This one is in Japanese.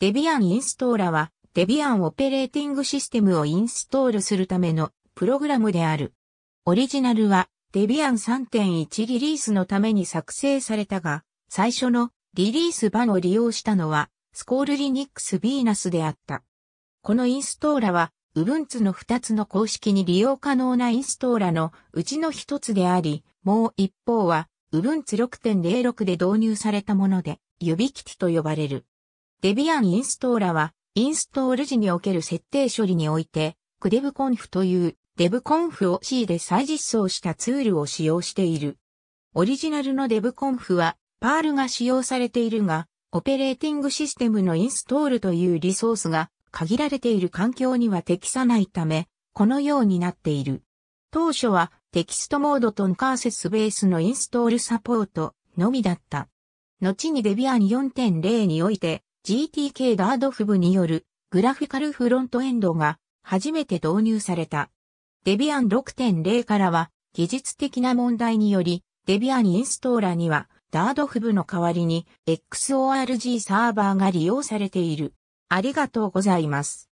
デビアンインストーラは、デビアンオペレーティングシステムをインストールするためのプログラムである。オリジナルは、デビアン3.1リリースのために作成されたが、最初のリリース版を利用したのは、スコールリニックスビーナスであった。このインストーラは、Ubuntu の2つの公式に利用可能なインストーラのうちの1つであり、もう一方は、Ubuntu 6.06で導入されたもので、指キティと呼ばれる。デビアンインストーラは、インストール時における設定処理において、クデブコンフというデブコンフを C で再実装したツールを使用している。オリジナルのデブコンフは、パールが使用されているが、オペレーティングシステムのインストールというリソースが限られている環境には適さないため、このようになっている。当初はテキストモードとンカーセスベースのインストールサポートのみだった。後にデビアン4.0において GTK ダードフブによるグラフィカルフロントエンドが初めて導入された。デビアン6.0からは技術的な問題によりデビアンインストーラーにはダードフブの代わりに XORG サーバーが利用されている。ありがとうございます。